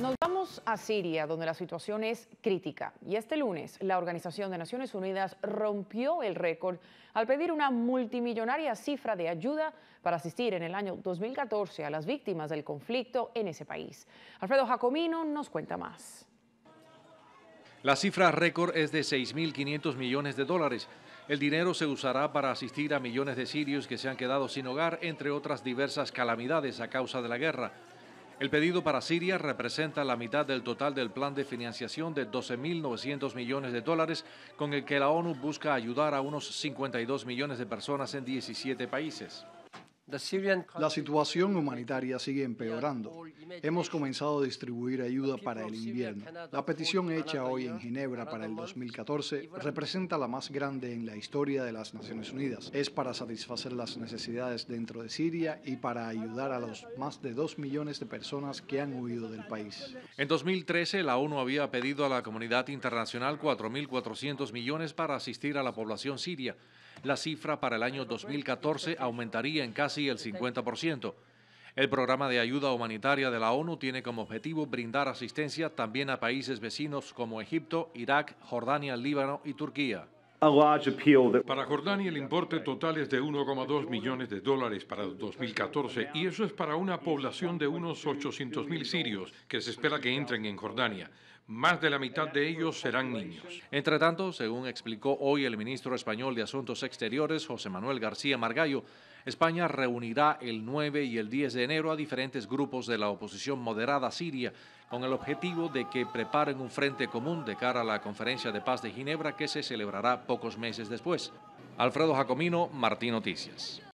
Nos vamos a Siria, donde la situación es crítica. Y este lunes, la Organización de Naciones Unidas rompió el récord al pedir una multimillonaria cifra de ayuda para asistir en el año 2014 a las víctimas del conflicto en ese país. Alfredo Jacomino nos cuenta más. La cifra récord es de 6.500 millones de dólares. El dinero se usará para asistir a millones de sirios que se han quedado sin hogar, entre otras diversas calamidades a causa de la guerra. El pedido para Siria representa la mitad del total del plan de financiación de 12.900 millones de dólares con el que la ONU busca ayudar a unos 52 millones de personas en 17 países. La situación humanitaria sigue empeorando. Hemos comenzado a distribuir ayuda para el invierno. La petición hecha hoy en Ginebra para el 2014 representa la más grande en la historia de las Naciones Unidas. Es para satisfacer las necesidades dentro de Siria y para ayudar a los más de 2 millones de personas que han huido del país. En 2013, la ONU había pedido a la comunidad internacional 4.400 millones para asistir a la población siria. La cifra para el año 2014 aumentaría en casi el 50%. El programa de ayuda humanitaria de la ONU tiene como objetivo brindar asistencia también a países vecinos como Egipto, Irak, Jordania, Líbano y Turquía. Para Jordania el importe total es de 1,2 millones de dólares para 2014 y eso es para una población de unos 800.000 sirios que se espera que entren en Jordania. Más de la mitad de ellos serán niños. Entre tanto, según explicó hoy el ministro español de Asuntos Exteriores, José Manuel García Margallo, España reunirá el 9 y el 10 de enero a diferentes grupos de la oposición moderada siria con el objetivo de que preparen un frente común de cara a la conferencia de paz de Ginebra que se celebrará pocos meses después. Alfredo Jacomino, Martín Noticias.